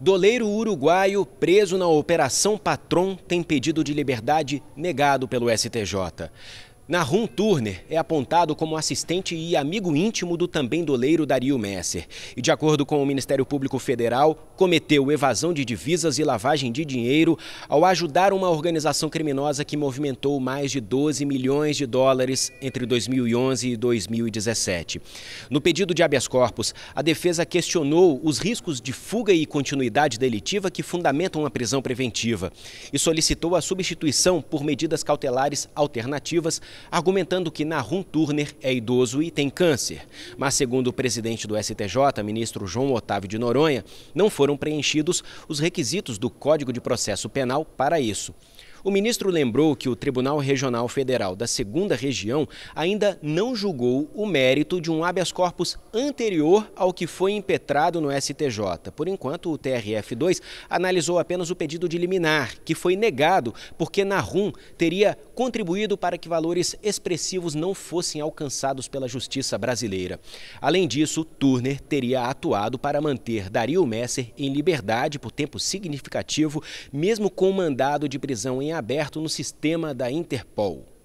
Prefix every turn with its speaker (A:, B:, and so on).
A: Doleiro uruguaio preso na Operação Patron tem pedido de liberdade negado pelo STJ. Nahum Turner é apontado como assistente e amigo íntimo do também doleiro Dario Messer. E, de acordo com o Ministério Público Federal, cometeu evasão de divisas e lavagem de dinheiro ao ajudar uma organização criminosa que movimentou mais de 12 milhões de dólares entre 2011 e 2017. No pedido de habeas corpus, a defesa questionou os riscos de fuga e continuidade delitiva que fundamentam a prisão preventiva e solicitou a substituição por medidas cautelares alternativas argumentando que Nahum Turner é idoso e tem câncer. Mas, segundo o presidente do STJ, ministro João Otávio de Noronha, não foram preenchidos os requisitos do Código de Processo Penal para isso. O ministro lembrou que o Tribunal Regional Federal da Segunda Região ainda não julgou o mérito de um habeas corpus anterior ao que foi impetrado no STJ. Por enquanto, o TRF2 analisou apenas o pedido de liminar, que foi negado porque Narum teria contribuído para que valores expressivos não fossem alcançados pela justiça brasileira. Além disso, Turner teria atuado para manter Dario Messer em liberdade por tempo significativo, mesmo com mandado de prisão em aberto no sistema da Interpol.